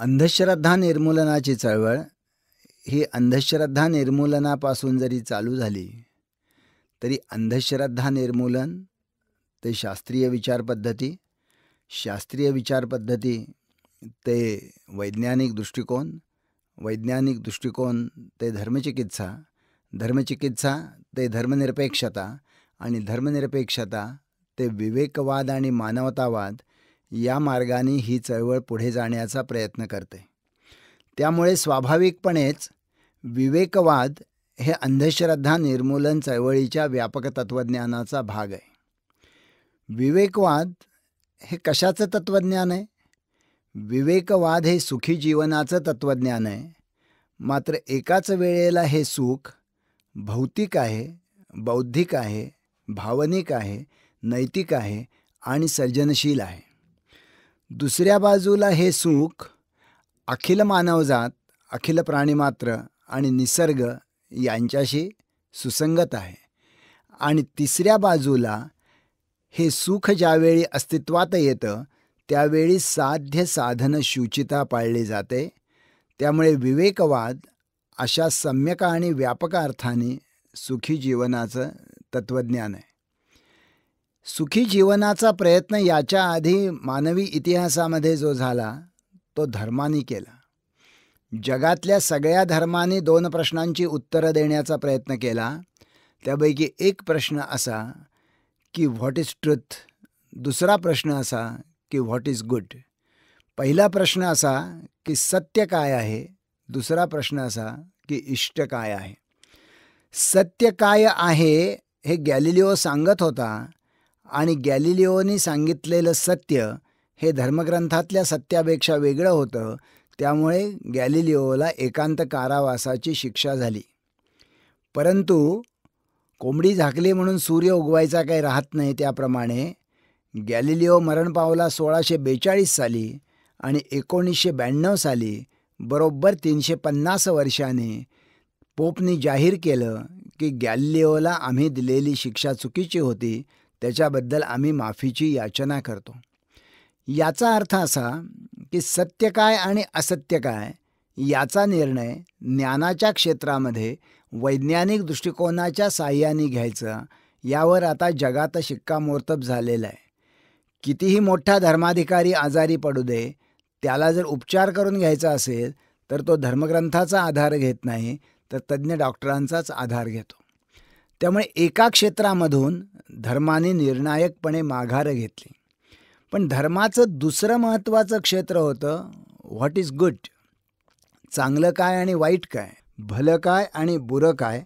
अंधश्रद्धा निर्मूलनाची चळवळ ही अंधश्रद्धा निर्मूलनापासून जरी चालू झाली तरी अंधश्रद्धा निर्मूलन ते शास्त्रीय विचारपद्धती शास्त्रीय विचारपद्धती ते वैज्ञानिक दृष्टिकोन वैज्ञानिक दृष्टिकोन ते धर्मचिकित्सा धर्मचिकित्सा ते धर्मनिरपेक्षता आणि धर्मनिरपेक्षता ते विवेकवाद आणि मानवतावाद या मार्गाने ही चळवळ पुढे जाण्याचा प्रयत्न करते त्यामुळे स्वाभाविकपणेच विवेकवाद हे अंधश्रद्धा निर्मूलन चळवळीच्या व्यापक तत्त्वज्ञानाचा भाग आहे विवेकवाद हे कशाचं तत्त्वज्ञान आहे विवेकवाद हे सुखी जीवनाचं तत्त्वज्ञान आहे मात्र एकाच वेळेला हे सुख भौतिक आहे बौद्धिक आहे भावनिक आहे नैतिक आहे आणि सर्जनशील आहे दुसऱ्या बाजूला हे सुख अखिल मानवजात अखिल प्राणीमात्र आणि निसर्ग यांच्याशी सुसंगत आहे आणि तिसऱ्या बाजूला हे सुख ज्यावेळी अस्तित्वात येतं त्यावेळी साध्य साधन शुचिता पाळली जाते त्यामुळे विवेकवाद अशा सम्यक आणि व्यापक अर्थाने सुखी जीवनाचं तत्त्वज्ञान आहे सुखी जीवनाचा प्रयत्न याच्या आधी मानवी इतिहासामध्ये जो झाला तो धर्मानी केला जगातल्या सगळ्या धर्मांनी दोन प्रश्नांची उत्तरं देण्याचा प्रयत्न केला त्यापैकी एक प्रश्न असा की व्हॉट इज ट्रुथ दुसरा प्रश्न असा की व्हॉट इज गुड पहिला प्रश्न असा की सत्य काय आहे दुसरा प्रश्न असा की इष्ट काय आहे सत्य काय आहे हे गॅलिलिओ सांगत होता आणि गॅलिलिओनी सांगितलेलं सत्य हे धर्मग्रंथातल्या सत्यापेक्षा वेगळं होतं त्यामुळे गॅलिलिओला एकांत कारावासाची शिक्षा झाली परंतु कोंबडी झाकली म्हणून सूर्य उगवायचा काही राहत नाही त्याप्रमाणे गॅलिलिओ मरण पावला सोळाशे बेचाळीस साली आणि एकोणीसशे ब्याण्णव साली बरोबर तीनशे पन्नास वर्षाने पोपनी जाहीर केलं की गॅलिलिओला आम्ही दिलेली शिक्षा चुकीची होती त्याच्याबद्दल आम्ही माफीची याचना करतो याचा अर्थ असा की सत्य काय आणि असत्य काय याचा निर्णय ज्ञानाच्या क्षेत्रामध्ये वैज्ञानिक दृष्टिकोनाच्या साह्याने घ्यायचा यावर आता जगात शिक्कामोर्तब झालेलं आहे कितीही मोठा धर्माधिकारी आजारी पडू दे त्याला जर उपचार करून घ्यायचा असेल तर तो धर्मग्रंथाचा आधार घेत नाही तर तज्ज्ञ डॉक्टरांचाच आधार घेतो त्यामुळे एका क्षेत्रामधून धर्माने निर्णायकपणे माघार घेतली पण धर्माचं दुसरं महत्त्वाचं क्षेत्र होतं व्हॉट इज गुड चांगलं काय आणि वाईट काय भलं काय आणि बुरं काय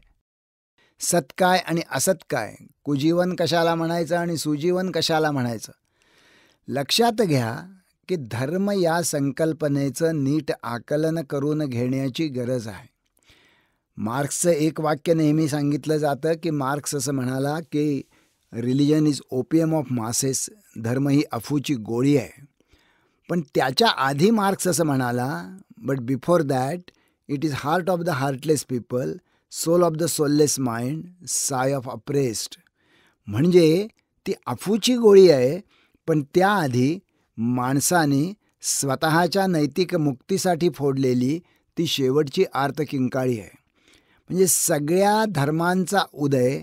सत्काय आणि असत काय कुजीवन कशाला म्हणायचं आणि सुजीवन कशाला म्हणायचं लक्षात घ्या की धर्म या संकल्पनेचं नीट आकलन करून घेण्याची गरज आहे मार्क्सचं एक वाक्य नेहमी सांगितलं जातं की मार्क्स असं म्हणाला की religion is opium of masses धर्म ही अफूची गोळी आहे पण त्याच्या आधी मार्क्स असं म्हणाला but before that it is heart of the heartless people soul of the soulless mind sigh of oppressed म्हणजे ती अफूची गोळी आहे पण त्याआधी माणसाने स्वतःच्या नैतिक मुक्तीसाठी फोडलेली ती शेवटची आर्त किंकाळी आहे म्हणजे सगळ्या धर्मांचा उदय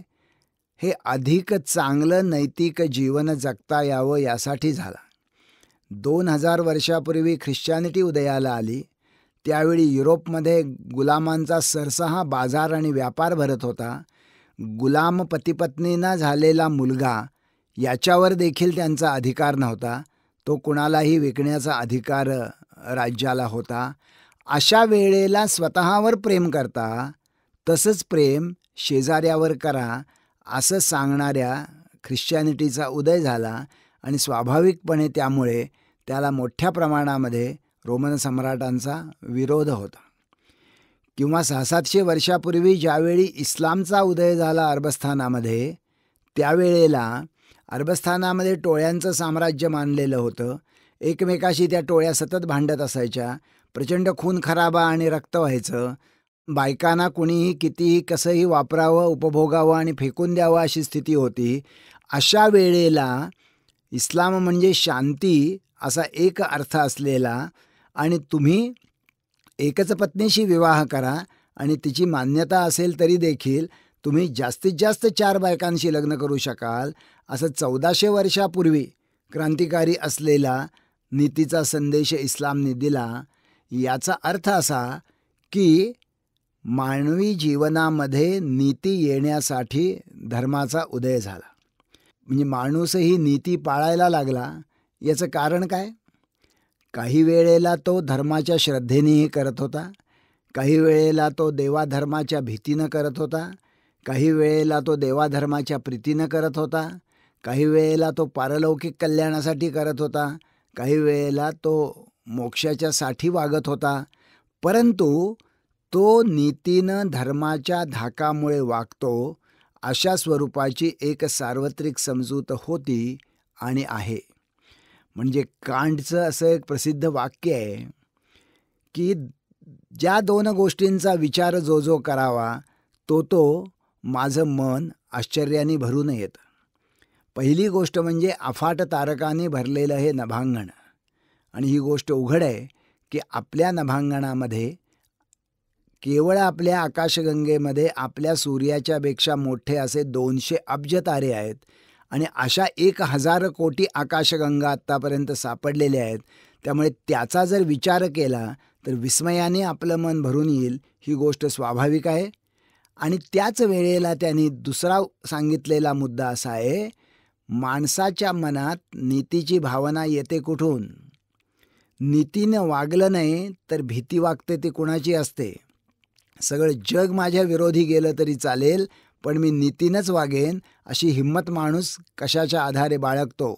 हे अधिक चांगलं नैतिक जीवन जगता यावं यासाठी झाला दोन हजार वर्षापूर्वी ख्रिश्चॅनिटी उदयाला आली त्यावेळी युरोपमध्ये गुलामांचा सरसहा बाजार आणि व्यापार भरत होता गुलाम पतीपत्नींना झालेला मुलगा याच्यावर देखील त्यांचा अधिकार नव्हता तो कुणालाही विकण्याचा अधिकार राज्याला होता अशा वेळेला स्वतःवर प्रेम करता तसंच प्रेम शेजाऱ्यावर करा असं सांगणाऱ्या ख्रिश्चॅनिटीचा उदय झाला आणि स्वाभाविकपणे त्यामुळे त्याला मोठ्या प्रमाणामध्ये रोमन सम्राटांचा विरोध होता किंवा सातशे वर्षापूर्वी ज्यावेळी इस्लामचा उदय झाला अरबस्थानामध्ये त्यावेळेला अरबस्थानामध्ये टोळ्यांचं साम्राज्य मानलेलं होतं एकमेकाशी त्या टोळ्या सतत भांडत असायच्या प्रचंड खून खराबा आणि रक्त व्हायचं बायकांना कुणीही कितीही कसंही वापरावं उपभोगावं आणि फेकून द्यावं अशी स्थिती होती अशा वेळेला इस्लाम म्हणजे शांती असा एक अर्थ असलेला आणि तुम्ही एकच पत्नीशी विवाह करा आणि तिची मान्यता असेल तरी देखील तुम्ही जास्तीत जास्त चार बायकांशी लग्न करू शकाल असं चौदाशे वर्षापूर्वी क्रांतिकारी असलेला नीतीचा संदेश इस्लामने दिला याचा अर्थ असा की मानवी जीवनामध्ये नीती येण्यासाठी धर्माचा उदय झाला म्हणजे माणूसही नीती पाळायला लागला याचं कारण काय काही वेळेला तो धर्माच्या श्रद्धेनेही करत होता काही वेळेला तो देवाधर्माच्या भीतीनं करत होता काही वेळेला तो देवाधर्माच्या प्रीतीनं करत होता काही वेळेला तो पारलौकिक कल्याणासाठी करत होता काही वेळेला तो मोक्षाच्यासाठी वागत होता परंतु तो नीतीनं धर्माच्या धाकामुळे वागतो अशा स्वरूपाची एक सार्वत्रिक समजूत होती आणि आहे म्हणजे कांडचं असं एक प्रसिद्ध वाक्य आहे की ज्या दोन गोष्टींचा विचार जो जो करावा तो तो माझं मन आश्चर्याने भरून येतं पहिली गोष्ट म्हणजे अफाट तारकाने भरलेलं हे नभांगण आणि ही गोष्ट उघड आहे की आपल्या नभांगणामध्ये केवळ आपल्या आकाशगंगेमध्ये आपल्या सूर्याच्यापेक्षा मोठे असे दोनशे अब्ज तारे आहेत आणि अशा एक हजार कोटी आकाशगंगा आत्तापर्यंत सापडलेल्या आहेत त्यामुळे त्याचा जर विचार केला तर विस्मयाने आपलं मन भरून येईल ही गोष्ट स्वाभाविक आहे आणि त्याच वेळेला त्यांनी दुसरा सांगितलेला मुद्दा असा आहे माणसाच्या मनात नीतीची भावना येते कुठून नीतीनं वागलं नाही तर भीती वागते ती कुणाची असते सगळं जग माझ्या विरोधी गेलं तरी चालेल पण मी नीतीनंच वागेन अशी हिंमत माणूस कशाच्या आधारे बाळगतो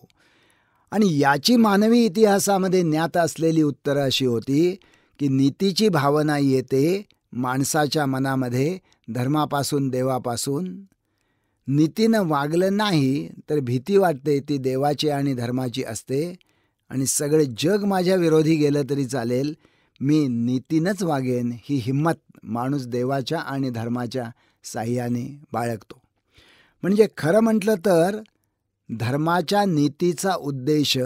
आणि याची मानवी इतिहासामध्ये ज्ञात असलेली उत्तरं अशी होती की नीतीची भावना येते माणसाच्या मनामध्ये धर्मापासून देवापासून नीतीनं वागलं नाही तर भीती वाटते ती देवाची आणि धर्माची असते आणि सगळे जग माझ्या विरोधी गेलं तरी चालेल मी नीतीनंच वागेन ही हिंमत माणूस देवाच्या आणि धर्माच्या साह्याने बाळगतो म्हणजे खरं म्हटलं तर धर्माच्या नीतीचा उद्देश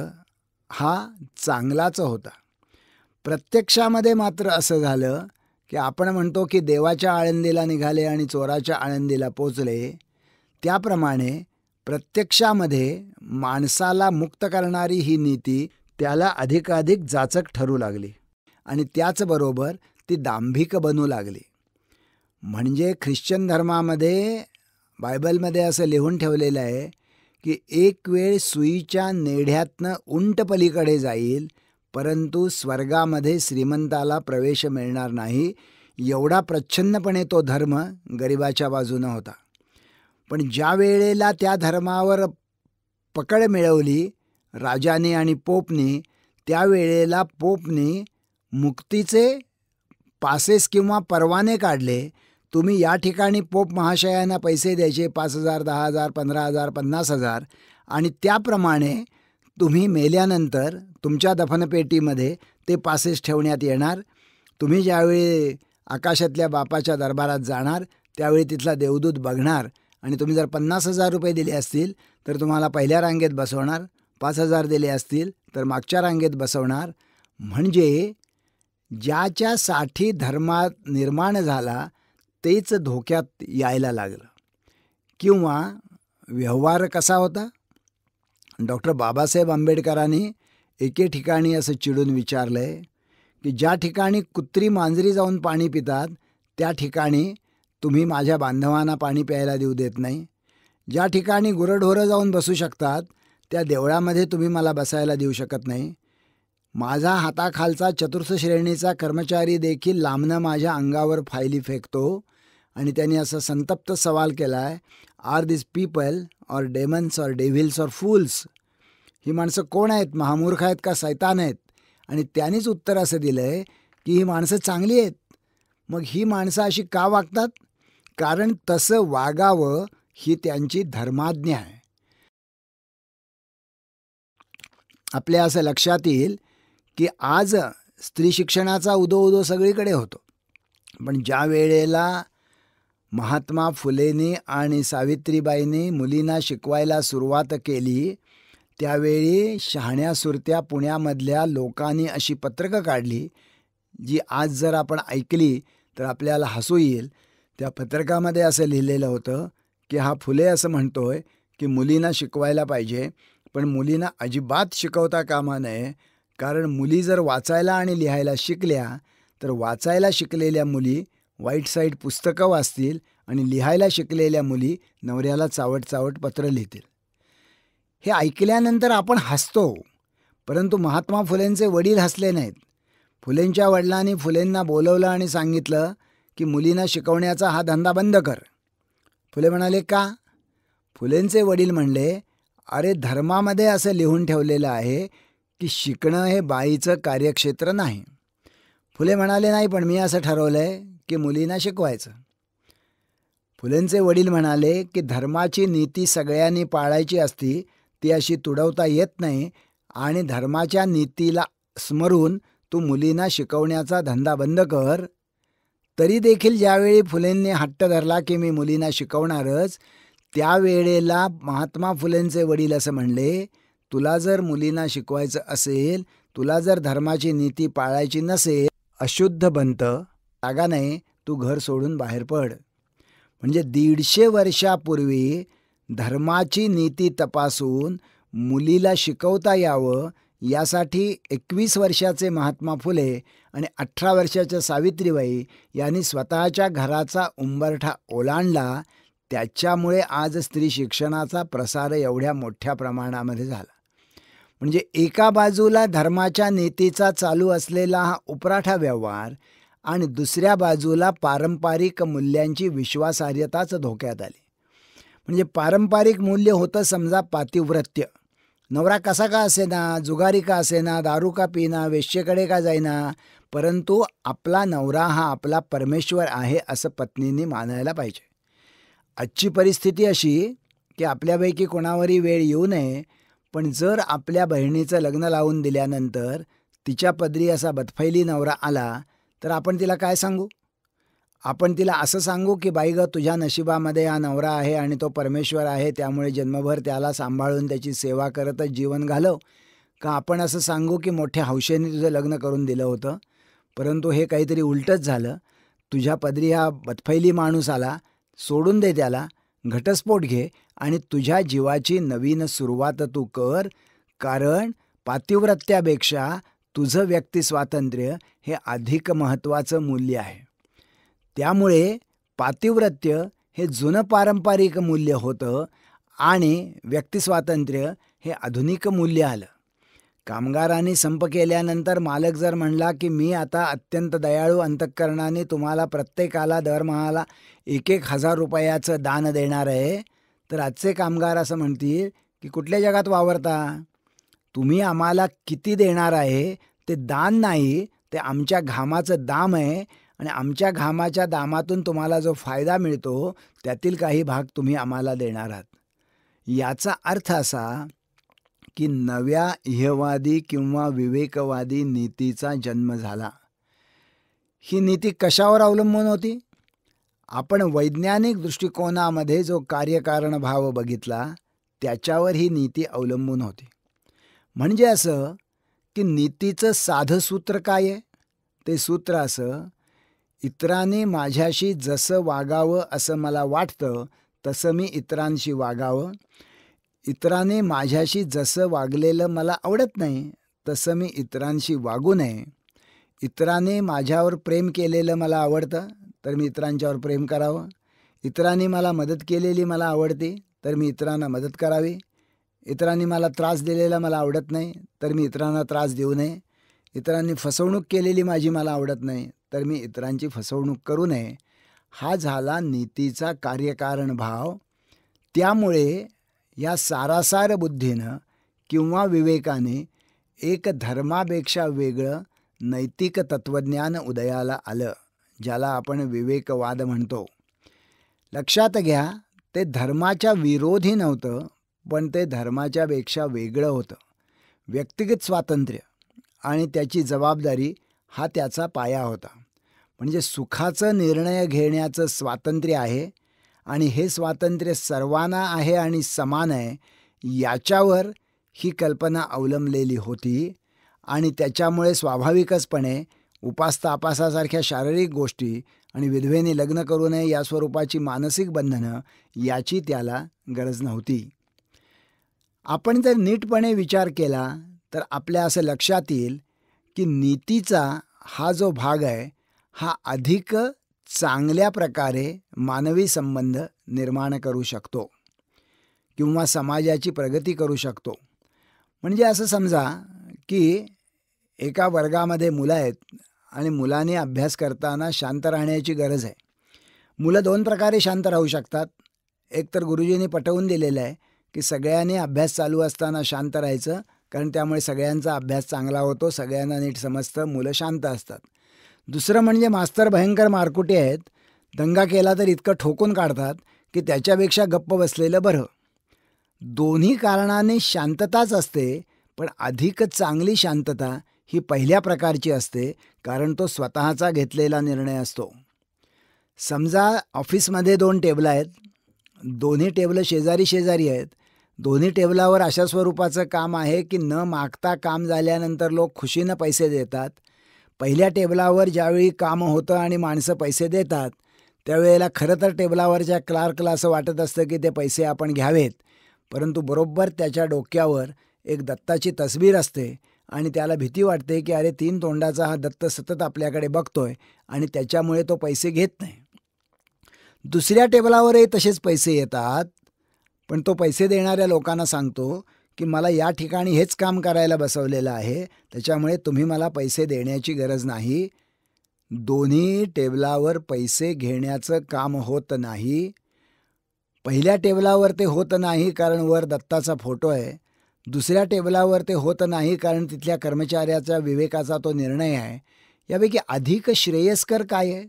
हा चांगलाच होता प्रत्यक्षामध्ये मात्र असं झालं की आपण म्हणतो की देवाच्या आळंदीला निघाले आणि चोराच्या आळंदीला पोचले त्याप्रमाणे प्रत्यक्षामध्ये माणसाला मुक्त करणारी ही नीती त्याला अधिकाधिक जाचक ठरू लागली आणि त्याचबरोबर ती दांभिक बनू लागली म्हणजे ख्रिश्चन धर्मामध्ये बायबलमध्ये असं लिहून ठेवलेलं आहे की एक वेळ सुईच्या नेढ्यातनं उंटपलीकडे जाईल परंतु स्वर्गामध्ये श्रीमंताला प्रवेश मिळणार नाही एवढा प्रच्छन्नपणे तो धर्म गरिबाच्या बाजूनं होता पण ज्या वेळेला त्या धर्मावर पकड मिळवली राजाने आणि पोपने त्यावेळेला पोपने मुक्तीचे पासेस किंवा परवाने काढले तुम्ही या ठिकाणी पोप महाशयांना पैसे द्यायचे पाच हजार दहा हजार पंधरा हजार पन्नास हजार आणि त्याप्रमाणे तुम्ही मेल्यानंतर तुमच्या दफनपेटीमध्ये ते पासेस ठेवण्यात येणार तुम्ही ज्यावेळी आकाशातल्या बापाच्या दरबारात जाणार त्यावेळी तिथला देवदूत बघणार आणि तुम्ही जर पन्नास हजार रुपये दिले असतील तर तुम्हाला पहिल्या रांगेत बसवणार पाच हजार दिले असतील तर मागच्या रांगेत बसवणार म्हणजे ज्याच्यासाठी धर्मात निर्माण झाला तेच धोक्यात यायला लागलं किंवा व्यवहार कसा होता डॉक्टर बाबासाहेब आंबेडकरांनी एके ठिकाणी असं चिडून विचारलं आहे की ज्या ठिकाणी कुत्री मांजरी जाऊन पाणी पितात त्या ठिकाणी तुम्ही माझ्या बांधवांना पाणी प्यायला देऊ देत नाही ज्या ठिकाणी गुरंढोरं जाऊन बसू शकतात त्या देवळामध्ये तुम्ही मला बसायला देऊ शकत नाही माझा हाताखालचा चतुर्थ श्रेणीचा कर्मचारी देखील लांबनं माझ्या अंगावर फायली फेकतो आणि त्यांनी असा संतप्त सवाल केला आहे are this people or demons or devils or fools ही माणसं कोण आहेत महामूर्ख आहेत का सैतान आहेत आणि त्यांनीच उत्तर असं दिलं आहे की ही माणसं चांगली आहेत मग ही माणसं अशी का वागतात कारण तसं वागावं ही त्यांची धर्माज्ञा आहे आपल्या असं लक्षात येईल की आज स्त्री शिक्षणाचा उदो उदो सगळीकडे होतो पण ज्या वेळेला महात्मा फुलेनी आणि सावित्रीबाईंनी मुलींना शिकवायला सुरुवात केली त्यावेळी शहाण्या सुरत्या पुण्यामधल्या लोकांनी अशी पत्रकं काढली जी आज जर आपण ऐकली तर आपल्याला हसू येईल त्या पत्रकामध्ये असं लिहिलेलं होतं की हा फुले असं म्हणतोय की मुलींना शिकवायला पाहिजे पण मुलींना अजिबात शिकवता कामा नये कारण मुली जर वाचायला आणि लिहायला शिकल्या तर वाचायला शिकलेल्या मुली वाईट साईड पुस्तकं वाचतील आणि लिहायला शिकलेल्या मुली नवऱ्याला चावट चावट पत्र लिहितील हे ऐकल्यानंतर आपण हसतो परंतु महात्मा फुलेंचे वडील हसले नाहीत फुलेंच्या वडिलांनी फुलेंना बोलवलं आणि सांगितलं की मुलींना शिकवण्याचा हा धंदा बंद कर फुले म्हणाले का फुलेंचे वडील म्हणले अरे धर्मामध्ये असं लिहून ठेवलेलं आहे की शिकणं हे बाईचं कार्यक्षेत्र नाही फुले म्हणाले नाही पण मी असं ठरवलं आहे की मुलींना शिकवायचं फुलेंचे वडील म्हणाले की धर्माची नीती सगळ्यांनी पाळायची असती ती अशी तुडवता येत नाही आणि धर्माच्या नीतीला स्मरून तू मुलींना शिकवण्याचा धंदा बंद कर तरी देखील ज्यावेळी फुलेंनी हट्ट धरला की मी मुलींना शिकवणारच त्यावेळेला महात्मा फुलेंचे वडील असं म्हणले तुला जर मुलींना शिकवायचं असेल तुला जर धर्माची नीती पाळायची नसेल अशुद्ध बनत जागा नाही तू घर सोडून बाहेर पड म्हणजे दीडशे वर्षापूर्वी धर्माची नीती तपासून मुलीला शिकवता यावं यासाठी एकवीस वर्षाचे महात्मा फुले आणि अठरा वर्षाच्या सावित्रीबाई यांनी स्वतःच्या घराचा उंबरठा ओलांडला त्याच्यामुळे आज स्त्री शिक्षणाचा प्रसार एवढ्या मोठ्या प्रमाणामध्ये झाला म्हणजे एका बाजूला धर्माच्या नेतेचा चालू असलेला हा उपराठा व्यवहार आणि दुसऱ्या बाजूला पारंपरिक मूल्यांची विश्वासार्हताच धोक्यात आली म्हणजे पारंपरिक मूल्य होतं समजा पातिव्रत्य नवरा कसा का असेना जुगारी का असेना दारू का पिना वेश्येकडे का जाईना परंतु आपला नवरा हा आपला परमेश्वर आहे असं पत्नीने मानायला पाहिजे आजची परिस्थिती अशी की आपल्यापैकी कोणावरही वेळ येऊ नये पण जर आपल्या बहिणीचं लग्न लावून दिल्यानंतर तिच्या पदरी असा बदफैली नवरा आला तर आपण तिला काय सांगू आपण तिला असं सांगू की बाई ग तुझ्या नशिबामध्ये हा नवरा आहे आणि तो परमेश्वर आहे त्यामुळे जन्मभर त्याला सांभाळून त्याची सेवा करतच जीवन घालव का आपण असं सांगू की मोठ्या हौशेने तुझं लग्न करून दिलं होतं परंतु हे काहीतरी उलटच झालं तुझ्या पदरी हा बदफैली माणूस आला सोडून दे त्याला घटस्फोट घे आणि तुझ्या जीवाची नवीन सुरुवात तू कर कारण पातिव्रत्यापेक्षा तुझं व्यक्तिस्वातंत्र्य हे अधिक महत्त्वाचं मूल्य आहे त्यामुळे पातिव्रत्य हे जुनं पारंपरिक मूल्य होतं आणि व्यक्तिस्वातंत्र्य हे आधुनिक मूल्य आलं कामगारांनी संप केल्यानंतर मालक जर म्हणला की मी आता अत्यंत दयाळू अंतःकरणाने तुम्हाला प्रत्येकाला दरमहाला एक एक हजार रुपयाचं दान देणार आहे तर आजचे कामगार असं म्हणतील की कुठल्या जगात वावरता तुम्ही आम्हाला किती देणार आहे ते दान नाही ते आमच्या घामाचं दाम आहे आणि आमच्या घामाच्या दामातून तुम्हाला जो फायदा मिळतो त्यातील काही भाग तुम्ही आम्हाला देणार आहात याचा अर्थ असा की नव्या इहवादी किंवा विवेकवादी नीतीचा जन्म झाला ही नीती कशावर अवलंबून होती आपण वैज्ञानिक दृष्टिकोनामध्ये जो कार्यकारण भाव बघितला त्याच्यावर ही नीती अवलंबून होती म्हणजे असं की नीतीचं साधं सूत्र काय आहे ते सूत्र असं इतरांनी माझ्याशी जसं वागावं असं मला वाटतं तसं मी इतरांशी वागावं इतराने माझ्याशी जसं वागलेलं मला आवडत नाही तसं मी इतरांशी वागू नये इतराने माझ्यावर प्रेम केलेलं मला आवडतं तर मी इतरांच्यावर प्रेम करावं इतरांनी मला मदत केलेली मला आवडते तर मी इतरांना मदत करावी इतरांनी मला त्रास दिलेला मला आवडत नाही तर मी इतरांना त्रास देऊ नये इतरांनी फसवणूक केलेली माझी मला आवडत नाही तर मी इतरांची फसवणूक करू नये हा झाला नीतीचा कार्यकारण भाव त्यामुळे या सारासार बुद्धीनं किंवा विवेकाने एक धर्मापेक्षा वेगळं नैतिक तत्त्वज्ञान उदयाला आलं ज्याला आपण विवेकवाद म्हणतो लक्षात घ्या ते धर्माच्या विरोधी नव्हतं पण ते धर्माच्यापेक्षा वेगळं होतं व्यक्तिगत स्वातंत्र्य आणि त्याची जबाबदारी हा त्याचा पाया होता म्हणजे सुखाचं निर्णय घेण्याचं स्वातंत्र्य आहे आणि हे स्वातंत्र्य सर्वांना आहे आणि समान आहे याच्यावर ही कल्पना अवलंबलेली होती आणि त्याच्यामुळे स्वाभाविकचपणे उपास तापासासारख्या शारीरिक गोष्टी आणि विधवेने लग्न करू नये या स्वरूपाची मानसिक बंधनं याची त्याला गरज नव्हती आपण जर नीटपणे विचार केला तर आपल्या असं लक्षात येईल की नीतीचा हा जो भाग आहे हा अधिक चांगल्या प्रकारे मानवी संबंध निर्माण करू शकतो किंवा समाजाची प्रगती करू शकतो म्हणजे असं समजा की एका वर्गामध्ये मुलं आहेत आणि मुलाने अभ्यास करताना शांत राहण्याची गरज आहे मुलं दोन प्रकारे शांत राहू शकतात एक तर गुरुजींनी पटवून दिलेलं आहे की सगळ्यांनी अभ्यास चालू असताना शांत राहायचं कारण त्यामुळे सगळ्यांचा अभ्यास चांगला होतो सगळ्यांना नीट समजतं मुलं शांत असतात दुसरं म्हणजे मास्तर भयंकर मारकुटे आहेत दंगा केला तर इतकं ठोकून काढतात की त्याच्यापेक्षा गप्प बसलेलं बरं दोन्ही कारणाने शांतताच असते पण अधिक चांगली शांतता ही पहिल्या प्रकारची असते कारण तो स्वतःचा घेतलेला निर्णय असतो समजा ऑफिसमध्ये दोन टेबलं आहेत दोन्ही टेबलं शेजारी शेजारी आहेत दोन्ही टेबलावर अशा स्वरूपाचं काम आहे की न मागता काम झाल्यानंतर लोक खुशीनं पैसे देतात पहिल्या टेबलावर ज्यावेळी कामं होतं आणि माणसं पैसे देतात त्यावेळेला खरं तर टेबलावरच्या क्लार्कला असं वाटत असतं की ते पैसे आपण घ्यावेत परंतु बरोबर त्याच्या डोक्यावर एक दत्ताची तस्वीर असते आणि त्याला भीती वाटते की अरे तीन तोंडाचा हा दत्त सतत आपल्याकडे बघतोय आणि त्याच्यामुळे तो पैसे घेत नाही दुसऱ्या टेबलावरही तसेच पैसे येतात पण तो पैसे देणाऱ्या लोकांना सांगतो की मला या ठिकाणी हेच काम करायला बसवलेलं आहे त्याच्यामुळे तुम्ही मला पैसे देण्याची गरज नाही दोन्ही टेबलावर पैसे घेण्याचं काम होत नाही पहिल्या टेबलावर ते होत नाही कारण वर दत्ताचा फोटो आहे दुसऱ्या टेबलावर ते होत नाही कारण तिथल्या कर्मचाऱ्याचा विवेकाचा तो निर्णय आहे यापैकी अधिक श्रेयस्कर काय आहे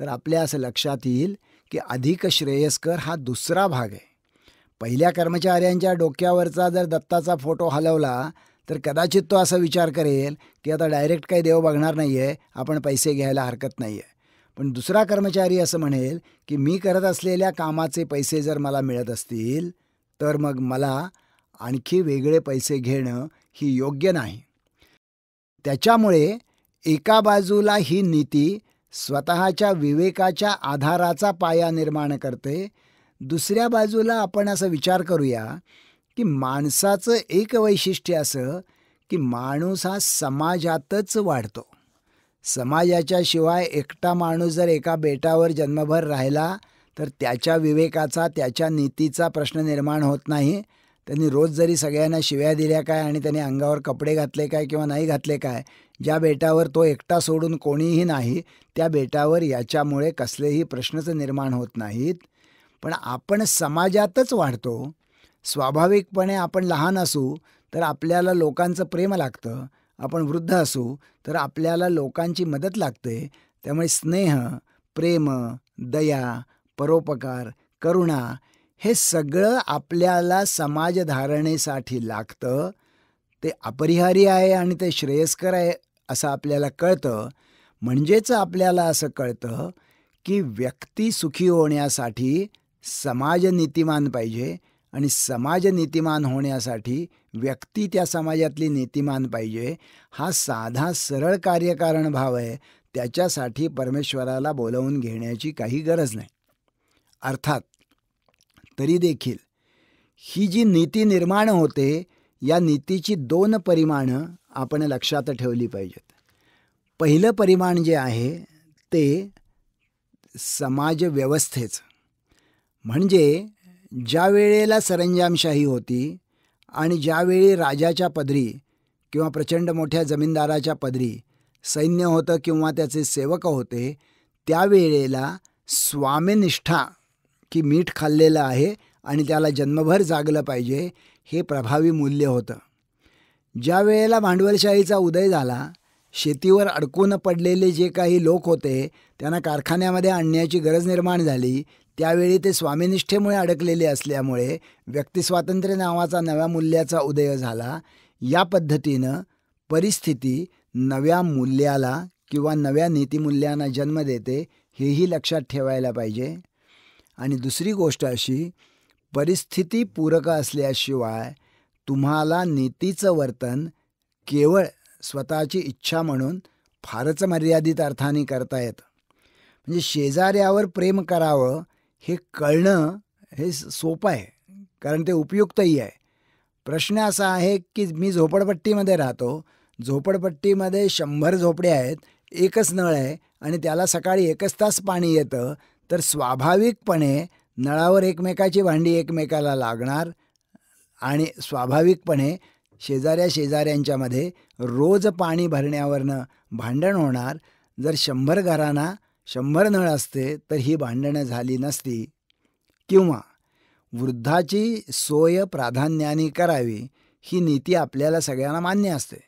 तर आपल्या असं लक्षात येईल की अधिक श्रेयस्कर हा दुसरा भाग आहे पहिल्या कर्मचाऱ्यांच्या डोक्यावरचा जर दत्ताचा फोटो हलवला तर कदाचित तो असा विचार करेल की आता डायरेक्ट काही देव बघणार नाही आहे आपण पैसे घ्यायला हरकत नाही आहे पण दुसरा कर्मचारी असं म्हणेल की मी करत असलेल्या कामाचे पैसे जर मला मिळत असतील तर मग मला आणखी वेगळे पैसे घेणं ही योग्य नाही त्याच्यामुळे एका बाजूला ही नीती स्वतःच्या विवेकाच्या आधाराचा पाया निर्माण करते दुसऱ्या बाजूला आपण असा विचार करूया की माणसाचं एक वैशिष्ट्य असं की माणूस हा समाजातच वाढतो समाजाच्या शिवाय एकटा माणूस जर एका बेटावर जन्मभर राहिला तर त्याच्या विवेकाचा त्याच्या नीतीचा प्रश्न निर्माण होत नाही त्यांनी रोज जरी सगळ्यांना शिव्या दिल्या काय आणि त्यांनी अंगावर कपडे घातले काय किंवा नाही घातले काय ज्या बेटावर तो एकटा सोडून कोणीही नाही त्या बेटावर याच्यामुळे कसलेही प्रश्नच निर्माण होत नाहीत पण आपण समाजातच वाढतो स्वाभाविकपणे आपण लहान असू तर आपल्याला लोकांचं प्रेम लागतं आपण वृद्ध असू तर आपल्याला लोकांची मदत लागते त्यामुळे स्नेह प्रेम दया परोपकार करुणा हे सगळं आपल्याला समाजधारणेसाठी लागतं ते अपरिहार्य आहे आणि ते श्रेयस्कर आहे असं आपल्याला कळतं म्हणजेच आपल्याला असं कळतं की व्यक्ती सुखी होण्यासाठी समाज नीतिमान पाहिजे आणि समाज नीतिमान होण्यासाठी व्यक्ती त्या समाजातली नीतिमान पाहिजे हा साधा सरळ कार्यकारण भाव आहे त्याच्यासाठी परमेश्वराला बोलवून घेण्याची काही गरज नाही अर्थात तरी देखील ही जी नीती निर्माण होते या नीतीची दोन परिमाणं आपण लक्षात ठेवली पाहिजेत पहिलं परिमाण जे आहे ते समाजव्यवस्थेचं म्हणजे ज्या वेळेला सरंजामशाही होती आणि ज्यावेळी राजाच्या पदरी किंवा प्रचंड मोठ्या जमीनदाराच्या पदरी सैन्य होतं किंवा त्याचे सेवक होते त्यावेळेला स्वामिनिष्ठा की मीठ खाल्लेलं आहे आणि त्याला जन्मभर जागलं पाहिजे हे प्रभावी मूल्य होतं ज्या वेळेला भांडवलशाहीचा उदय झाला शेतीवर अडकून पडलेले जे काही लोक होते त्यांना कारखान्यामध्ये आणण्याची गरज निर्माण झाली त्यावेळी ते स्वामीनिष्ठेमुळे अडकलेले असल्यामुळे व्यक्तिस्वातंत्र्य नावाचा नव्या मूल्याचा उदय झाला या पद्धतीनं परिस्थिती नव्या मूल्याला किंवा नव्या नीतीमूल्यांना जन्म देते हेही लक्षात ठेवायला पाहिजे आणि दुसरी गोष्ट अशी परिस्थिती पूरक असल्याशिवाय तुम्हाला नीतीचं वर्तन केवळ स्वतःची इच्छा म्हणून फारच मर्यादित अर्थाने करता येतं म्हणजे शेजाऱ्यावर प्रेम करावं हे कळणं हे सोपं आहे कारण ते उपयुक्तही आहे प्रश्न असा आहे की मी झोपडपट्टीमध्ये राहतो झोपडपट्टीमध्ये शंभर झोपडे आहेत एकच नळ आहे आणि त्याला सकाळी एकच तास पाणी येतं तर स्वाभाविकपणे नळावर एकमेकाची भांडी एकमेकाला लागणार आणि स्वाभाविकपणे शेजाऱ्या शेजाऱ्यांच्यामध्ये रोज पाणी भरण्यावरनं भांडण होणार जर शंभर घरांना शंभर नळ असते तर ही भांडणं झाली नसती किंवा वृद्धाची सोय प्राधान्याने करावी ही नीती आपल्याला सगळ्यांना मान्य असते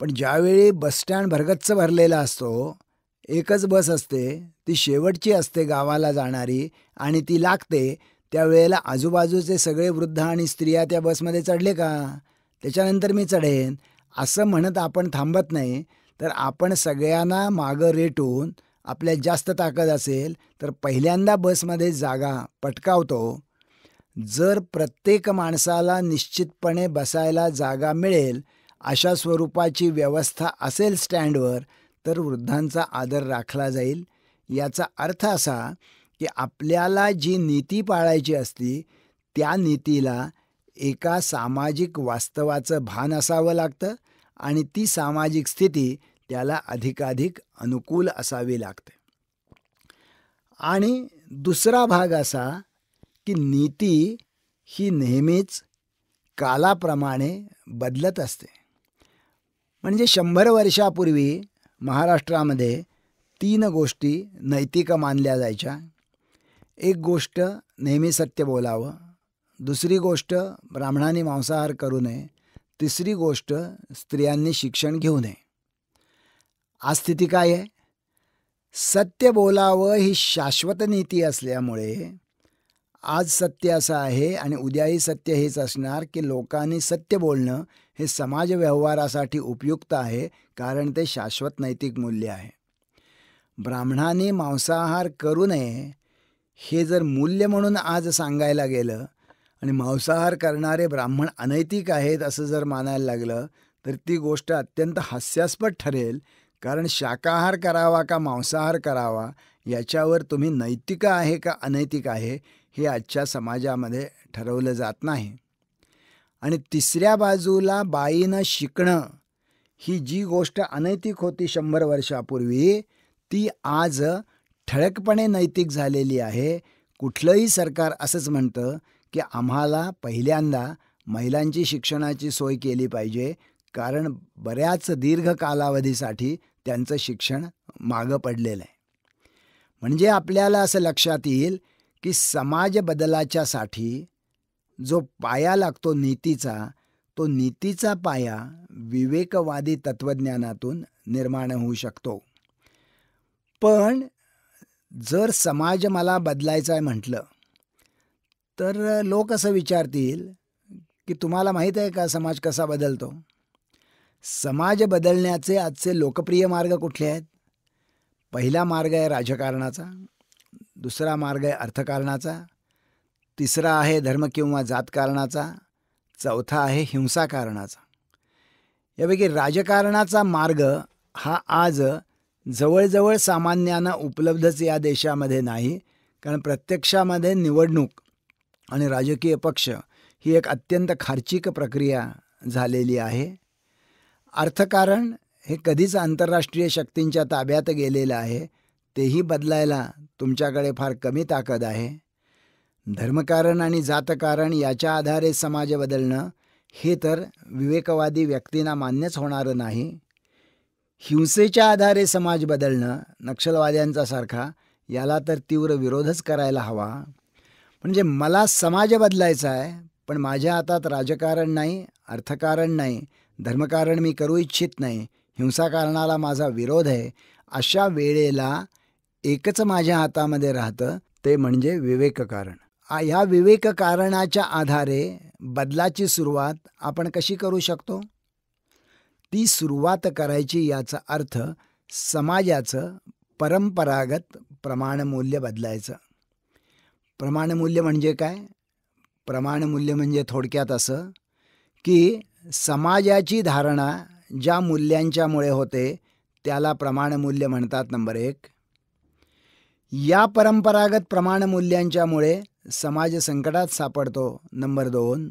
पण ज्यावेळी बसस्टँड भरगच्च भरलेला असतो एकच बस असते ती शेवटची असते गावाला जाणारी आणि ती लागते त्यावेळेला आजूबाजूचे सगळे वृद्ध आणि स्त्रिया त्या बसमध्ये चढले का त्याच्यानंतर मी चढेन असं म्हणत आपण थांबत नाही तर आपण सगळ्यांना मागं रेटून आपल्या जास्त ताकद असेल तर पहिल्यांदा बसमध्ये जागा पटकावतो जर प्रत्येक माणसाला निश्चितपणे बसायला जागा मिळेल अशा स्वरूपाची व्यवस्था असेल स्टँडवर तर वृद्धांचा आदर राखला जाईल याचा अर्थ असा की आपल्याला जी नीती पाळायची असती त्या नीतीला एका सामाजिक वास्तवाचं भान असावं लागतं आणि ती सामाजिक स्थिती त्याला अधिकाधिक अनुकूल असावी लागते आणि दुसरा भाग असा की नीती ही नेहमीच कालाप्रमाणे बदलत असते म्हणजे शंभर वर्षापूर्वी महाराष्ट्रामध्ये तीन गोष्टी नैतिक मानल्या जायच्या एक गोष्ट नेहमी सत्य बोलावं दुसरी गोष्ट ब्राह्मणांनी मांसाहार करू नये तिसरी गोष्ट स्त्रियांनी शिक्षण घेऊ नये आज स्थिती काय आहे सत्य बोलावं ही शाश्वत नीती असल्यामुळे आज सत्य असं आहे आणि उद्याही सत्य हेच असणार की लोकांनी सत्य बोलणं हे समाज व्यवहारासाठी उपयुक्त आहे कारण ते शाश्वत नैतिक मूल्य आहे ब्राह्मणाने मांसाहार करू नये हे जर मूल्य म्हणून आज सांगायला गेलं आणि मांसाहार करणारे ब्राह्मण अनैतिक आहेत असं जर मानायला लागलं तर ती गोष्ट अत्यंत हास्यास्पद ठरेल कारण शाकाहार करावा का मांसाहार करावा याच्यावर तुम्ही नैतिक आहे का अनैतिक आहे हे आजच्या समाजामध्ये ठरवलं जात नाही आणि तिसऱ्या बाजूला बाईनं शिकणं ही जी गोष्ट अनैतिक होती शंभर वर्षापूर्वी ती आज ठळकपणे नैतिक झालेली आहे कुठलंही सरकार असंच म्हणतं की आम्हाला पहिल्यांदा महिलांची शिक्षणाची सोय केली पाहिजे कारण बऱ्याच दीर्घ कालावधीसाठी त्यांचं शिक्षण मागं पडलेलं आहे म्हणजे आपल्याला असं लक्षात येईल की समाज बदलाच्यासाठी जो पाया लागतो नीतीचा तो नीतीचा पाया विवेकवादी तत्त्वज्ञानातून निर्माण होऊ शकतो पण जर समाज मला बदलायचा आहे म्हटलं तर लोक असं विचारतील की तुम्हाला माहीत आहे का समाज कसा बदलतो समाज बदलण्याचे आजचे लोकप्रिय मार्ग कुठले आहेत पहिला मार्ग आहे राजकारणाचा दुसरा मार्ग आहे अर्थकारणाचा तिसरा आहे धर्म किंवा जातकारणाचा चौथा आहे हिंसाकारणाचा यापैकी राजकारणाचा मार्ग हा आज जवळजवळ सामान्यांना उपलब्धच या देशामध्ये नाही कारण प्रत्यक्षामध्ये निवडणूक आणि राजकीय पक्ष ही एक अत्यंत खार्चिक प्रक्रिया झालेली आहे अर्थकारण हे कधीच आंतरराष्ट्रीय शक्तींच्या ताब्यात गेलेलं आहे तेही बदलायला तुमच्याकडे फार कमी ताकद आहे धर्मकारण आणि जातकारण याच्या आधारे समाज बदलणं हे तर विवेकवादी व्यक्तींना मान्यच होणारं नाही हिंसेच्या आधारे समाज बदलणं नक्षलवाद्यांचा सारखा याला तर तीव्र विरोधच करायला हवा म्हणजे मला समाज बदलायचा आहे पण माझ्या हातात राजकारण नाही अर्थकारण नाही धर्मकारण मी करू इच्छित नाही हिंसाकारणाला माझा विरोध आहे अशा वेळेला एकच माझ्या हातामध्ये राहतं ते म्हणजे विवेक कारण ह्या विवेककारणाच्या आधारे बदलाची सुरुवात आपण कशी करू शकतो ती सुरुवात करायची याचा अर्थ समाजाचं परंपरागत प्रमाणमूल्य बदलायचं प्रमाणमूल्य म्हणजे काय प्रमाणमूल्य म्हणजे थोडक्यात असं की समाजाची धारणा ज्या मूल्यांच्यामुळे होते त्याला प्रमाणमूल्य म्हणतात नंबर एक या परंपरागत प्रमाण मूल्यांच्यामुळे समाज संकटात सापडतो नंबर दोन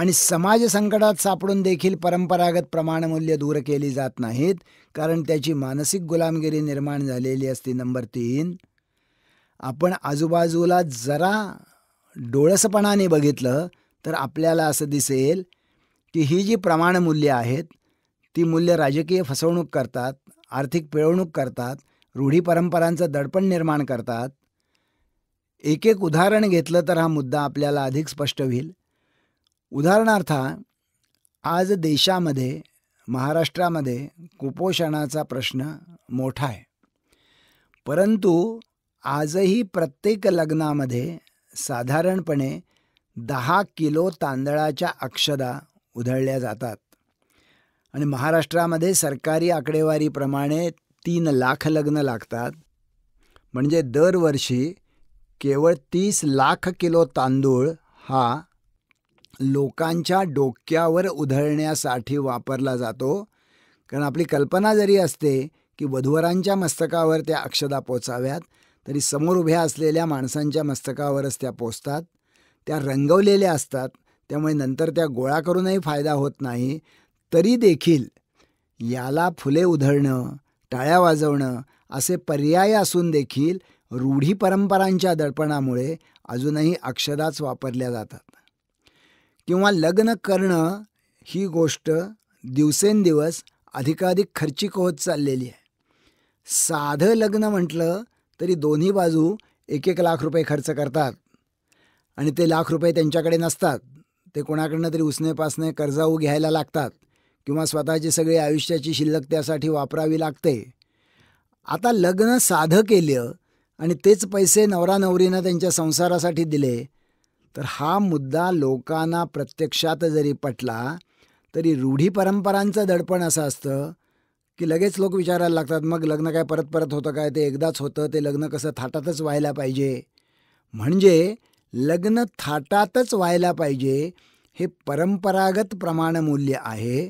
आणि समाज संकटात सापडून देखील परंपरागत प्रमाणमूल्य दूर केली जात नाहीत कारण त्याची मानसिक गुलामगिरी निर्माण झालेली असते नंबर तीन आपण आजूबाजूला जरा डोळसपणाने बघितलं तर आपल्याला असं दिसेल की ही जी प्रमाणमूल्य आहेत ती मूल्य राजकीय फसवणूक करतात आर्थिक पिळवणूक करतात रूढी परंपरांचं दडपण निर्माण करतात एक एक उदाहरण घेतलं तर हा मुद्दा आपल्याला अधिक स्पष्ट होईल उदाहरणार्थ आज देशामध्ये महाराष्ट्रामध्ये कुपोषणाचा प्रश्न मोठा आहे परंतु आजही प्रत्येक लग्नामध्ये साधारणपणे दहा किलो तांदळाच्या अक्षदा उधळल्या जातात आणि महाराष्ट्रामध्ये सरकारी आकडेवारीप्रमाणे तीन लाख लग्न लागतात म्हणजे दरवर्षी केवळ तीस लाख किलो तांदूळ हा लोकांच्या डोक्यावर उधळण्यासाठी वापरला जातो कारण आपली कल्पना जरी असते की वधूवरांच्या मस्तकावर त्या अक्षदा पोचाव्यात तरी समोर उभ्या असलेल्या माणसांच्या मस्तकावरच त्या पोचतात त्या रंगवलेल्या असतात त्यामुळे नंतर त्या गोळा करूनही फायदा होत नाही तरी देखील याला फुले उधळणं टाळ्या वाजवणं असे पर्याय असून देखील रूढी परंपरांच्या दडपणामुळे अजूनही अक्षराच वापरल्या जातात किंवा लग्न करणं ही गोष्ट दिवसेंदिवस अधिकाधिक खर्चिक होत चाललेली आहे साधं लग्न म्हटलं तरी दोन्ही बाजू एक एक लाख रुपये खर्च करतात आणि ते लाख रुपये त्यांच्याकडे नसतात ते कोणाकडनं तरी उसने पासने कर्जाऊ घ्यायला लागतात किंवा स्वतःची सगळी आयुष्याची शिल्लक त्यासाठी वापरावी लागते आता लग्न साधं केलं आणि तेच पैसे नवरा नवरीनं त्यांच्या संसारासाठी दिले तर हा मुद्दा लोकांना प्रत्यक्षात जरी पटला तरी रूढी परंपरांचं दडपण असं असतं की लगेच लोक विचारायला लागतात मग लग्न काय परत परत होतं काय ते एकदाच होतं ते लग्न कसं थाटातच व्हायला पाहिजे म्हणजे लग्न थाटातच व्हायला पाहिजे हे परंपरागत प्रमाणमूल्य आहे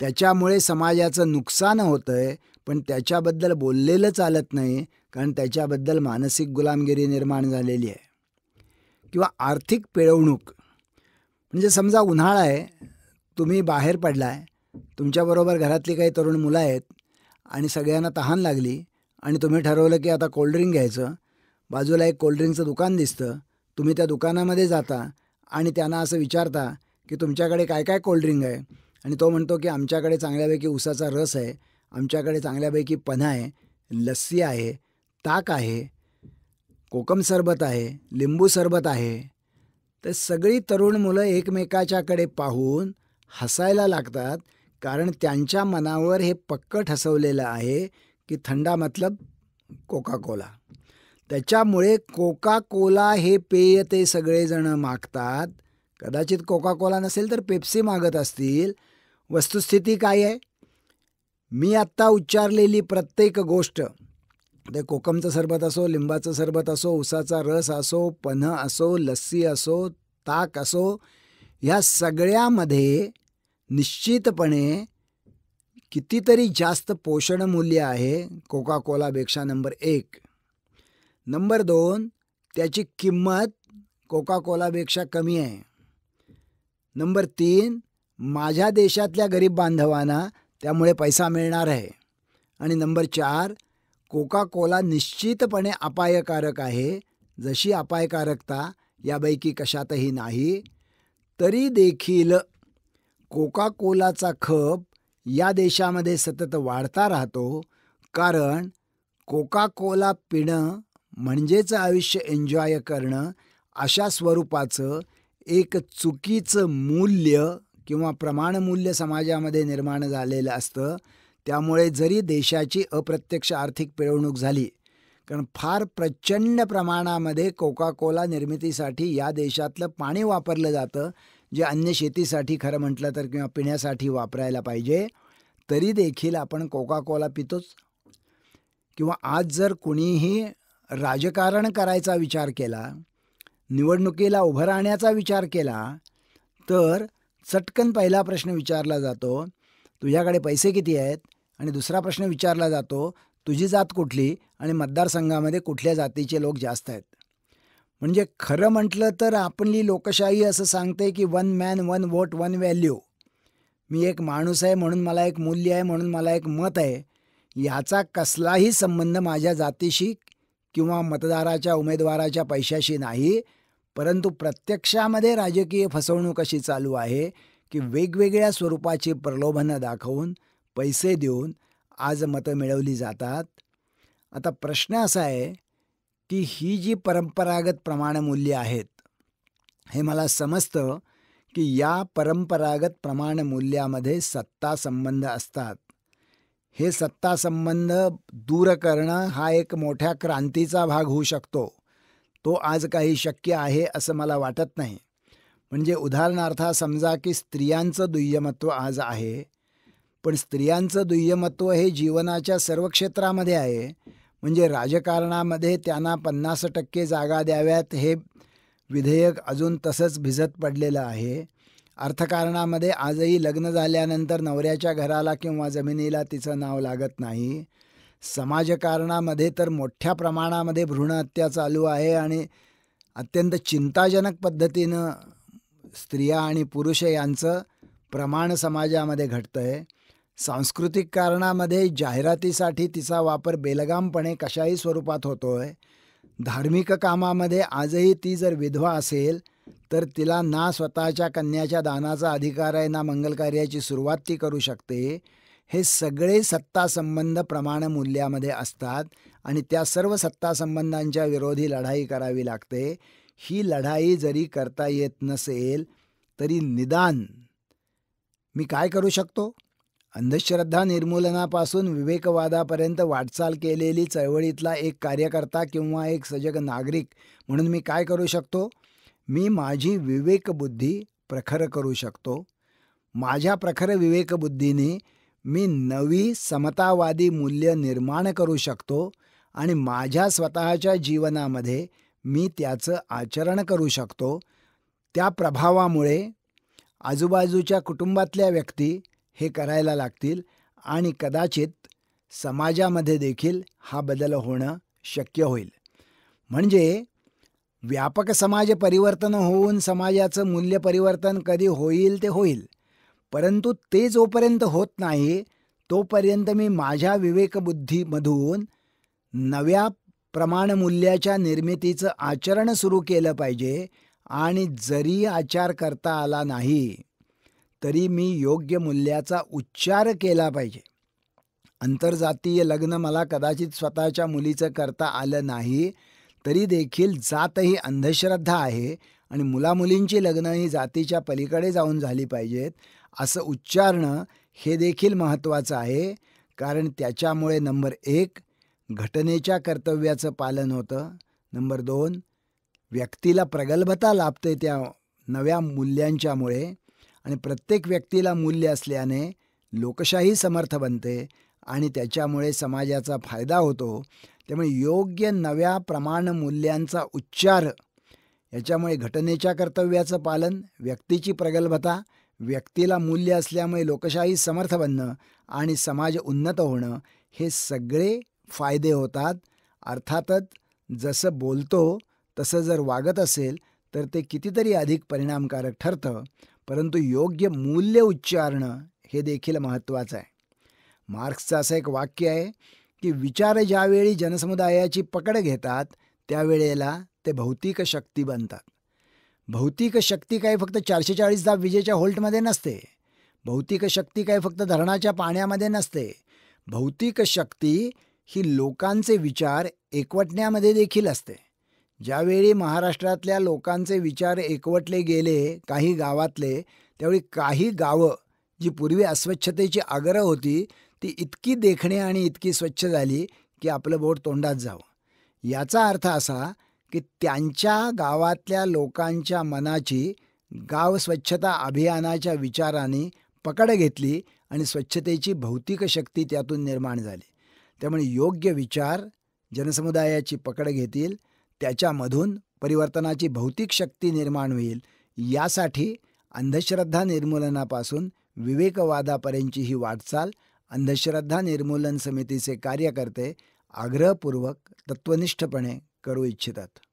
त्याच्यामुळे समाजाचं नुकसान होतं आहे पण त्याच्याबद्दल बोललेलं चालत नाही कारण त्याच्याबद्दल मानसिक गुलामगिरी निर्माण झालेली आहे किंवा आर्थिक पिळवणूक म्हणजे समजा उन्हाळा आहे तुम्ही बाहेर पडला आहे तुमच्याबरोबर घरातली काही तरुण मुलं आहेत आणि सगळ्यांना तहान लागली आणि तुम्ही ठरवलं की आता कोल्ड्रिंक घ्यायचं बाजूला एक कोल्ड्रिंकचं दुकान दिसतं तुम्ही त्या दुकानामध्ये जाता आणि त्यांना असं विचारता की तुमच्याकडे काय काय कोल्ड्रिंक आहे आणि तो म्हणतो की आमच्याकडे चांगल्यापैकी उसाचा रस आहे आमच्याकडे चांगल्यापैकी पन्हा आहे लस्सी आहे ताक आहे कोकम सरबत आहे लिंबू सरबत आहे तर सगळी तरुण मुलं एकमेकाच्याकडे पाहून हसायला लागतात कारण त्यांच्या मनावर हे पक्क ठसवलेलं आहे की थंडा मतलब कोका कोला त्याच्यामुळे कोका कोला हे पेय ते सगळेजणं मागतात कदाचित कोका कोला नसेल तर पेप्सी मागत असतील वस्तुस्थिती काय आहे मी आत्ता उच्चारलेली प्रत्येक गोष्ट ते कोकमचं सरबत असो लिंबाचं सरबत असो उसाचा रस असो पन्ह असो लस्सी असो ताक असो ह्या सगळ्यामध्ये निश्चितपणे कितीतरी जास्त पोषण मूल्य आहे कोका कोलापेक्षा नंबर एक नंबर दोन त्याची किंमत कोका कोलापेक्षा कमी आहे नंबर तीन माझ्या देशातल्या गरीब बांधवांना त्यामुळे पैसा मिळणार आहे आणि नंबर चार कोका कोला निश्चितपणे अपायकारक आहे जशी अपायकारकता यापैकी कशातही नाही तरी देखील कोका कोलाचा खप या देशामध्ये सतत वाढता राहतो कारण कोका कोला पिणं म्हणजेच आयुष्य एन्जॉय करणं अशा स्वरूपाचं एक चुकीचं मूल्य किंवा प्रमाणमूल्य समाजामध्ये निर्माण झालेलं असतं त्यामुळे जरी देशाची अप्रत्यक्ष आर्थिक पिळवणूक झाली कारण फार प्रचंड प्रमाणामध्ये कोका कोला निर्मितीसाठी या देशातलं पाणी वापरलं जातं जे अन्य शेतीसाठी खरं म्हटलं तर किंवा पिण्यासाठी वापरायला पाहिजे तरी देखील आपण कोका कोला पितोच किंवा आज जर कुणीही राजकारण करायचा विचार केला निवडणुकीला उभं राहण्याचा विचार केला तर चटकन पहिला प्रश्न विचारला जातो तुझ्याकडे पैसे किती आहेत आणि दुसरा प्रश्न विचारला जातो तुझी जात कुठली आणि मतदारसंघामध्ये कुठल्या जातीचे लोक जास्त आहेत म्हणजे खरं म्हटलं तर आपली लोकशाही असं सांगते की one man one vote one value मी एक माणूस आहे म्हणून मला एक मूल्य आहे म्हणून मला एक मत आहे याचा कसलाही संबंध माझ्या जातीशी किंवा मतदाराच्या उमेदवाराच्या पैशाशी नाही परंतु प्रत्यक्षामध्ये राजकीय फसवणूक अशी चालू आहे की वेगवेगळ्या स्वरूपाची प्रलोभनं दाखवून पैसे देऊन आज मतं मिळवली जातात आता प्रश्न असा आहे की ही जी परंपरागत प्रमाणमूल्य आहेत हे मला समजतं की या परंपरागत प्रमाणमूल्यामध्ये सत्ता संबंध असतात हे सत्ता संबंध दूर करणं हा एक मोठ्या क्रांतीचा भाग होऊ शकतो तो आज काही शक्य आहे असं मला वाटत नाही म्हणजे उदाहरणार्थ समजा की स्त्रियांचं दुय्यमत्व आज आहे पण स्त्रियांचं दुय्यमत्व हे जीवनाच्या सर्व क्षेत्रामध्ये आहे म्हणजे राजकारणामध्ये त्यांना पन्नास टक्के जागा द्याव्यात हे विधेयक अजून तसंच भिजत पडलेलं आहे अर्थकारणामध्ये आजही लग्न झाल्यानंतर नवऱ्याच्या घराला किंवा जमिनीला तिचं नाव लागत नाही समाजकारणामध्ये तर मोठ्या प्रमाणामध्ये भ्रूणहत्या चालू आहे आणि अत्यंत चिंताजनक पद्धतीनं स्त्रिया आणि पुरुष यांचं प्रमाण समाजामध्ये घटतं आहे सांस्कृतिक कारणामध्ये जाहिरातीसाठी तिचा वापर बेलगामपणे कशाही स्वरूपात होतो आहे धार्मिक कामामध्ये आजही ती जर विधवा असेल तर तिला ना स्वतःच्या कन्याच्या दानाचा अधिकार आहे ना मंगलकार्याची सुरुवात ती करू शकते हे सगळे सत्ता संबंध प्रमाण मूल्यामध्ये असतात आणि त्या सर्व सत्ता संबंधांच्या विरोधी लढाई करावी लागते ही लढाई जरी करता येत नसेल तरी निदान मी काय करू शकतो अंधश्रद्धा निर्मूलनापासून विवेकवादापर्यंत वाटचाल केलेली चळवळीतला एक कार्यकर्ता किंवा एक सजग नागरिक म्हणून मी काय करू शकतो मी माझी विवेकबुद्धी प्रखर करू शकतो माझ्या प्रखर विवेकबुद्धीने मी नवी समतावादी मूल्य निर्माण करू शकतो आणि माझ्या स्वतःच्या जीवनामध्ये मी त्याचं आचरण करू शकतो त्या प्रभावामुळे आजूबाजूच्या कुटुंबातल्या व्यक्ती हे करायला लागतील आणि कदाचित समाजामध्ये देखील हा बदल होणं शक्य होईल म्हणजे व्यापक समाज परिवर्तन होऊन समाजाचं मूल्य परिवर्तन कधी होईल ते होईल परंतु ते जोपर्यंत होत नाही तोपर्यंत मी माझ्या विवेकबुद्धीमधून नव्या प्रमाणमूल्याच्या निर्मितीचं आचरण सुरू केलं पाहिजे आणि जरी आचार करता आला नाही तरी मी योग्य मूल्याचा उच्चार केला पाहिजे आंतरजातीय लग्न मला कदाचित स्वतःच्या मुलीचं करता आलं नाही तरी देखील जात ही अंधश्रद्धा आहे आणि मुलामुलींची लग्न ही जातीच्या पलीकडे जाऊन झाली पाहिजेत असं उच्चारणं हे देखील महत्त्वाचं आहे कारण त्याच्यामुळे नंबर एक घटनेच्या कर्तव्याचं पालन होतं नंबर दोन व्यक्तीला प्रगल्भता लाभते त्या नव्या मूल्यांच्यामुळे आणि प्रत्येक व्यक्तीला मूल्य असल्याने लोकशाही समर्थ बनते आणि त्याच्यामुळे समाजाचा फायदा होतो त्यामुळे योग्य नव्या प्रमाण मूल्यांचा उच्चार याच्यामुळे घटनेच्या कर्तव्याचं पालन व्यक्तीची प्रगल्भता व्यक्तीला मूल्य असल्यामुळे लोकशाही समर्थ बनणं आणि समाज उन्नत होणं हे सगळे फायदे होतात अर्थातच जसं बोलतो तसं जर वागत असेल तर ते कितीतरी अधिक परिणामकारक ठरतं परंतु योग्य मूल्य उच्चारणं हे देखील महत्त्वाचं आहे मार्क्सचं असं एक वाक्य आहे की विचार ज्यावेळी जनसमुदायाची पकड घेतात त्यावेळेला ते भौतिक शक्ती बनतात भौतिक शक्ती काय फक्त चारशे चाळीस दाब विजेच्या होल्टमध्ये नसते भौतिक शक्ती काय फक्त धरणाच्या पाण्यामध्ये नसते भौतिक शक्ती ही लोकांचे विचार एकवटण्यामध्ये देखील असते ज्यावेळी महाराष्ट्रातल्या लोकांचे विचार एकवटले गेले काही गावातले त्यावेळी काही गावं जी पूर्वी अस्वच्छतेची आग्रह होती ती इतकी देखणे आणि इतकी स्वच्छ झाली की आपलं बोट तोंडात जावं याचा अर्थ असा की त्यांच्या गावातल्या लोकांच्या मनाची गाव स्वच्छता अभियानाच्या विचाराने पकड घेतली आणि स्वच्छतेची भौतिक शक्ती त्यातून निर्माण झाली त्यामुळे योग्य विचार जनसमुदायाची पकड घेतील त्याच्यामधून परिवर्तनाची भौतिक शक्ती निर्माण होईल यासाठी अंधश्रद्धा निर्मूलनापासून विवेकवादापर्यंतची ही वाटचाल अंधश्रद्धा निर्मूलन समितीचे कार्यकर्ते आग्रहपूर्वक तत्वनिष्ठपणे करू इच्छितात